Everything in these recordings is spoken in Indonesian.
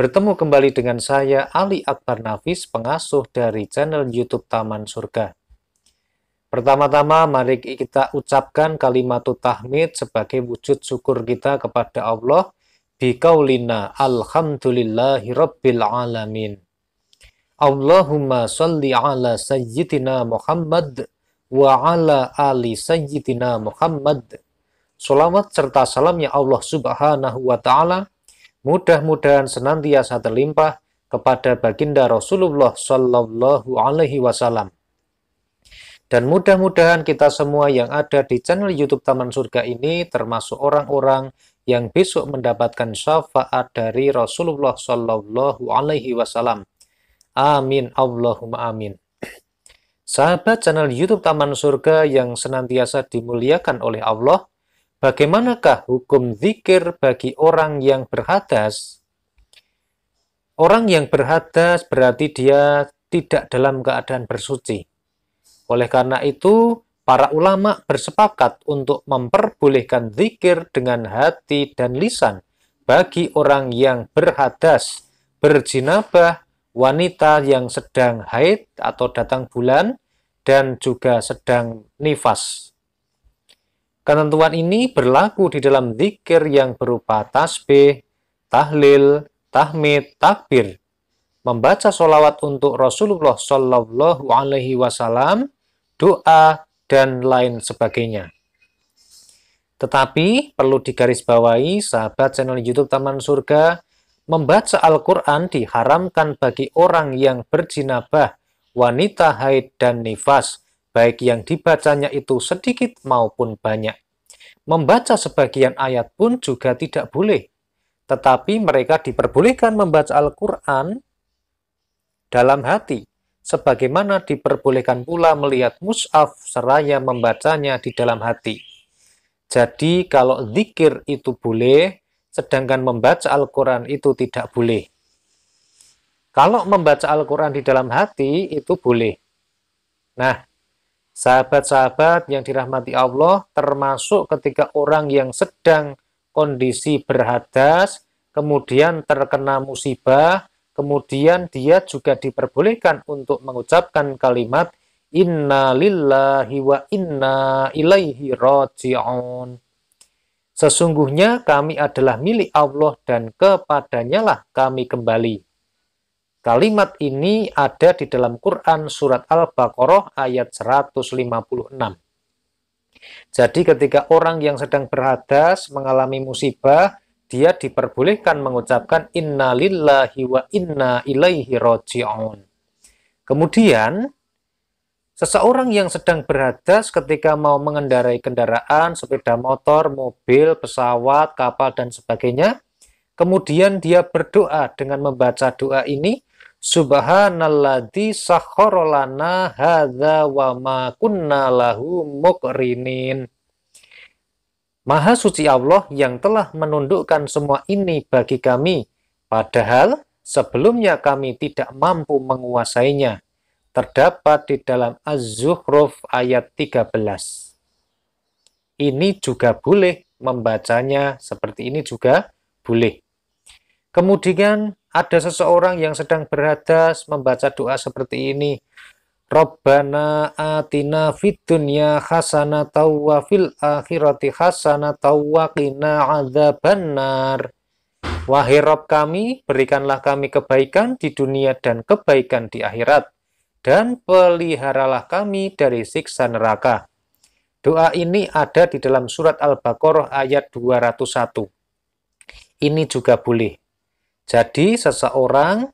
bertemu kembali dengan saya Ali Akbar Nafis, pengasuh dari channel YouTube Taman Surga. Pertama-tama mari kita ucapkan kalimat tahmid sebagai wujud syukur kita kepada Allah Bikaulina, alhamdulillahi rabbil alamin. Allahumma salli ala sayyidina Muhammad wa ala ali sayyidina Muhammad. Salawat serta salamnya Allah subhanahu wa ta'ala mudah-mudahan senantiasa terlimpah kepada baginda Rasulullah Shallallahu Alaihi Wasallam. Dan mudah-mudahan kita semua yang ada di channel YouTube Taman Surga ini termasuk orang-orang yang besok mendapatkan syafaat dari Rasulullah Shallallahu Alaihi Wasallam. Amin, Allahumma amin. Sahabat channel YouTube Taman Surga yang senantiasa dimuliakan oleh Allah, Bagaimanakah hukum zikir bagi orang yang berhadas? Orang yang berhadas berarti dia tidak dalam keadaan bersuci. Oleh karena itu, para ulama bersepakat untuk memperbolehkan zikir dengan hati dan lisan bagi orang yang berhadas, berjinabah, wanita yang sedang haid atau datang bulan, dan juga sedang nifas. Ketentuan ini berlaku di dalam zikir yang berupa tasbih, tahlil, tahmid, takbir, membaca sholawat untuk Rasulullah Shallallahu Alaihi Wasallam, doa dan lain sebagainya. Tetapi perlu digarisbawahi, sahabat channel YouTube Taman Surga, membaca Al-Quran diharamkan bagi orang yang berjinabah, wanita haid dan nifas baik yang dibacanya itu sedikit maupun banyak. Membaca sebagian ayat pun juga tidak boleh, tetapi mereka diperbolehkan membaca Al-Quran dalam hati, sebagaimana diperbolehkan pula melihat mus'af seraya membacanya di dalam hati. Jadi kalau zikir itu boleh, sedangkan membaca Al-Quran itu tidak boleh. Kalau membaca Al-Quran di dalam hati itu boleh. Nah, Sahabat-sahabat yang dirahmati Allah, termasuk ketika orang yang sedang kondisi berhadas, kemudian terkena musibah, kemudian dia juga diperbolehkan untuk mengucapkan kalimat Inna lillahi wa inna ilaihi raji'un. Sesungguhnya kami adalah milik Allah dan kepadanya lah kami kembali. Kalimat ini ada di dalam Quran surat Al-Baqarah ayat 156. Jadi ketika orang yang sedang berhadas mengalami musibah, dia diperbolehkan mengucapkan inna lillahi wa inna ilaihi roji'un. Kemudian, seseorang yang sedang berhadas ketika mau mengendarai kendaraan, sepeda motor, mobil, pesawat, kapal, dan sebagainya, kemudian dia berdoa dengan membaca doa ini, Subhanalladzi sakharolana hadza wa kunna lahu mukrinin. Maha suci Allah yang telah menundukkan semua ini bagi kami, padahal sebelumnya kami tidak mampu menguasainya. Terdapat di dalam Az-Zukhruf ayat 13. Ini juga boleh membacanya, seperti ini juga boleh. Kemudian ada seseorang yang sedang berhadas membaca doa seperti ini. Rabbana atina fid dunya hasanatan wa fil akhirati hasanatan wa qina adzabannar. Wahai Rob kami, berikanlah kami kebaikan di dunia dan kebaikan di akhirat, dan peliharalah kami dari siksa neraka. Doa ini ada di dalam surat Al-Baqarah ayat 201. Ini juga boleh. Jadi seseorang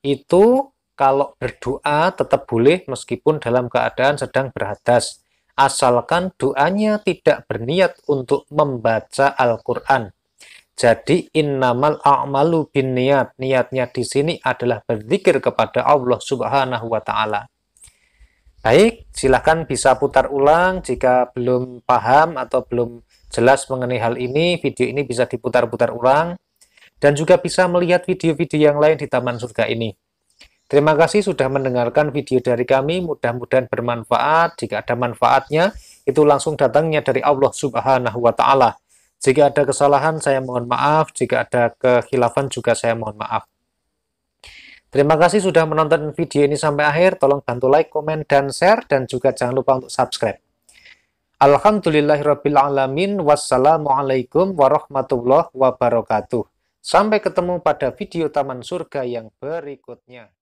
itu kalau berdoa tetap boleh meskipun dalam keadaan sedang berhadas. Asalkan doanya tidak berniat untuk membaca Al-Quran. Jadi innamal a'malu bin niat. Niatnya di sini adalah berzikir kepada Allah subhanahu wa ta'ala. Baik, silahkan bisa putar ulang jika belum paham atau belum jelas mengenai hal ini. Video ini bisa diputar-putar ulang dan juga bisa melihat video-video yang lain di Taman Surga ini. Terima kasih sudah mendengarkan video dari kami, mudah-mudahan bermanfaat. Jika ada manfaatnya, itu langsung datangnya dari Allah Subhanahu wa taala. Jika ada kesalahan saya mohon maaf, jika ada kekhilafan juga saya mohon maaf. Terima kasih sudah menonton video ini sampai akhir. Tolong bantu like, komen, dan share. Dan juga jangan lupa untuk subscribe. Alhamdulillahirrabbilalamin. Wassalamualaikum warahmatullahi wabarakatuh. Sampai ketemu pada video Taman Surga yang berikutnya.